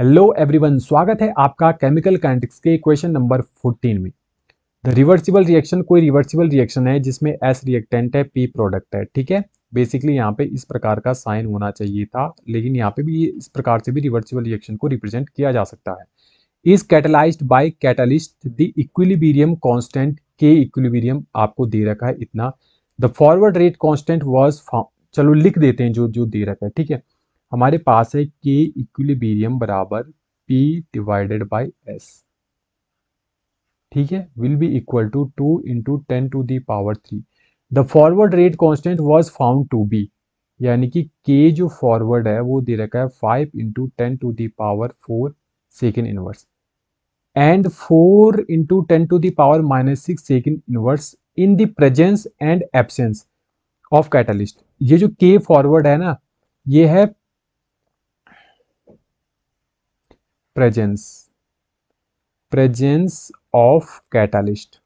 hello everyone स्वागत है आपका केमिकल काइनेटिक्स के क्वेश्चन नंबर 14 में द रिवर्सिबल रिएक्शन कोई रिवर्सिबल रिएक्शन है जिसमें एस रिएक्टेंट है पी प्रोडक्ट है ठीक है बेसिकली यहाँ पे इस प्रकार का साइन होना चाहिए था लेकिन यहाँ पे भी इस प्रकार से भी रिवर्सिबल रिएक्शन को रिप्रेजेंट किया जा सकता है is catalyse by catalyst the equilibrium constant के इक्विलिबीरियम आपको दे रखा है इतना the forward rate constant was चलो लिख देते हैं जो जो दे रखा है ठीक है हमारे पास है के इक्विलिबेरियम बराबर पी डिवाइडेड बाय एस ठीक है will be equal to two into ten to the power three the forward rate constant was found to be यानी कि के जो फॉरवर्ड है वो दे रखा है five into ten to the power four second inverse and four into ten to the power minus six second inverse in the presence and absence of catalyst ये जो के फॉरवर्ड है ना ये है प्रेजेंस प्रेजेंस ऑफ कैटालिस्ट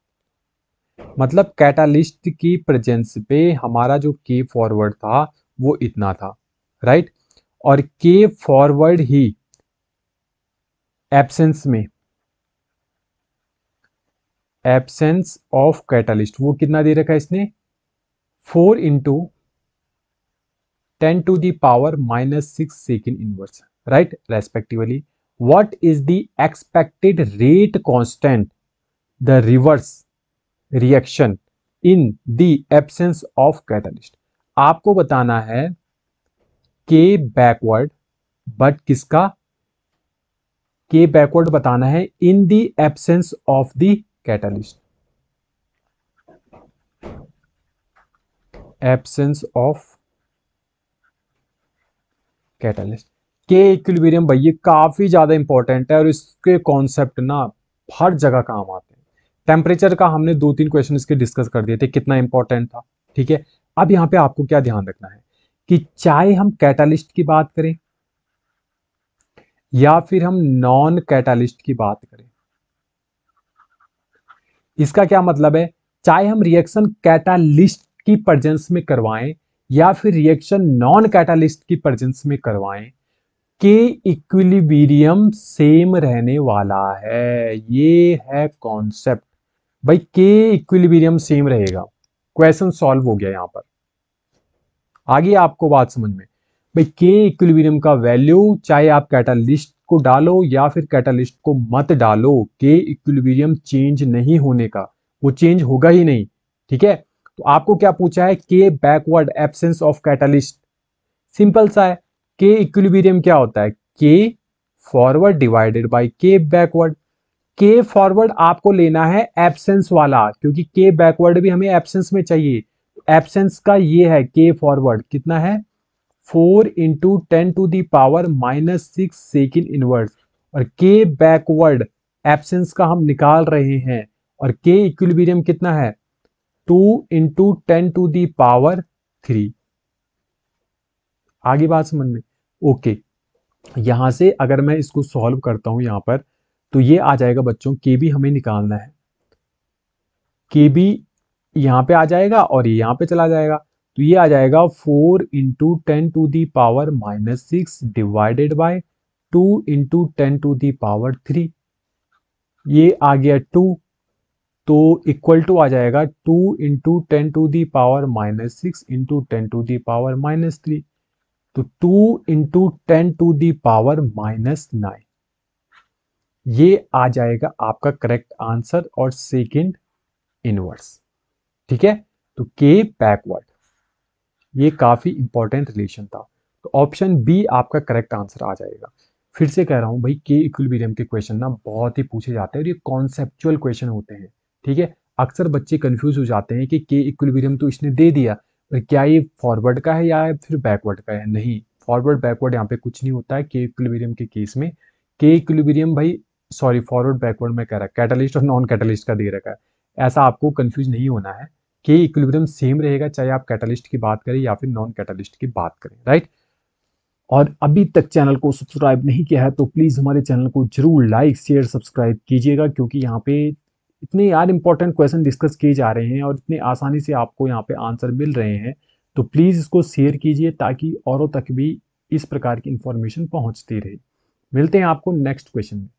मतलब catalyst की presence पे हमारा जो के फॉरवर्ड था वो इतना था राइट और के फॉरवर्ड ही एब्सेंस में एब्सेंस ऑफ कैटालिस्ट वो कितना दे रखा है इसने four into ten to the power minus six second inverse right respectively what is the expected rate constant the reverse reaction in the absence of catalyst आपको बताना है के बैकवर्ड बट किसका के बैकवर्ड बताना है in the absence of the catalyst absence of catalyst K equilibrium भाई ये काफ़ी ज़्यादा इंपॉर्टेंट है और इसके कॉन्सेप्ट ना हर जगह काम आते हैं टेम्परेचर का हमने दो तीन क्वेश्चन इसके डिस्कस कर दिए थे कितना इंपॉर्टेंट था ठीक है अब यहाँ पे आपको क्या ध्यान रखना है कि चाहे हम कैटालिस्ट की बात करें या फिर हम नॉन कैटालिस्ट की बात करें इसका क्या मतलब है चाहे हम रिएक्शन कैटालिस्ट की प्रजेंस में करवाएं या फिर रिएक्शन नॉन कैटालिस्ट की प्रजेंस में करवाएं के इक्विलिबीरियम सेम रहने वाला है ये है कॉन्सेप्ट भाई के इक्विलिबीरियम सेम रहेगा क्वेश्चन सॉल्व हो गया यहां पर आगे आपको बात समझ में भाई के इक्विलिबीरियम का वैल्यू चाहे आप कैटालिस्ट को डालो या फिर कैटालिस्ट को मत डालो के इक्विलिबीरियम चेंज नहीं होने का वो चेंज होगा ही नहीं ठीक है तो आपको क्या पूछा है K backward absence of catalyst simple सा है के इक्विलिब्रियम क्या होता है K forward divided by K backward K forward आपको लेना है एब्सेंस वाला क्योंकि के बैकवर्ड भी हमें एब्सेंस में चाहिए एब्सेंस का ये है के फॉरवर्ड कितना है four into ten to the power minus six second inverse और के बैकवर्ड एब्सेंस का हम निकाल रहे हैं और के इक्विलिब्रियम कितना है two into ten to the power three आगे बात समझ में ओके यहां से अगर मैं इसको सॉल्व करता हूं यहाँ पर तो ये आ जाएगा बच्चों के बी हमें निकालना है के बी यहां पे आ जाएगा और ये यहाँ पे चला जाएगा तो ये आ जाएगा four into ten to the power minus six divided by two into ten to the power three ये आ गया टू तो इक्वल टू आ जाएगा two into ten to the power minus six into ten to the power minus three तो two into ten to the power minus nine ये आ जाएगा आपका करेक्ट आंसर और सेकेंड इनवर्स ठीक है तो के बैकवर्ड ये काफी इंपॉर्टेंट रिलेशन था तो ऑप्शन बी आपका करेक्ट आंसर आ जाएगा फिर से कह रहा हूं भाई के इक्विलिब्रियम के क्वेश्चन ना बहुत ही पूछे जाते हैं और ये कॉन्सेप्चुअल क्वेश्चन होते हैं ठीक है अक्सर बच्चे कंफ्यूज हो जाते हैं कि के इक्विलिब्रियम तो इसने दे दिया तो क्या ये फॉरवर्ड का है या फिर बैकवर्ड का है नहीं फॉरवर्ड बैकवर्ड यहाँ पे कुछ नहीं होता है के इक्विलिब्रियम के केस में के इक्विलिब्रियम भाई सॉरी फॉरवर्ड बैकवर्ड में कह रहा है कैटलिस्ट और नॉन कैटलिस्ट का दे रखा है ऐसा आपको कंफ्यूज नहीं होना है के इक्विलिब्रियम सेम रहेगा चाहे आप कैटलिस्ट की बात करें या फिर नॉन कैटलिस्ट की बात करें राइट और अभी तक चैनल को सब्सक्राइब नहीं किया है तो प्लीज़ हमारे चैनल को जरूर लाइक शेयर सब्सक्राइब कीजिएगा क्योंकि यहाँ पे इतने यार इंपॉर्टेंट क्वेश्चन डिस्कस किए जा रहे हैं और इतने आसानी से आपको यहाँ पे आंसर मिल रहे हैं तो प्लीज़ इसको शेयर कीजिए ताकि औरों तक भी इस प्रकार की इन्फॉर्मेशन पहुँचती रहे मिलते हैं आपको नेक्स्ट क्वेश्चन में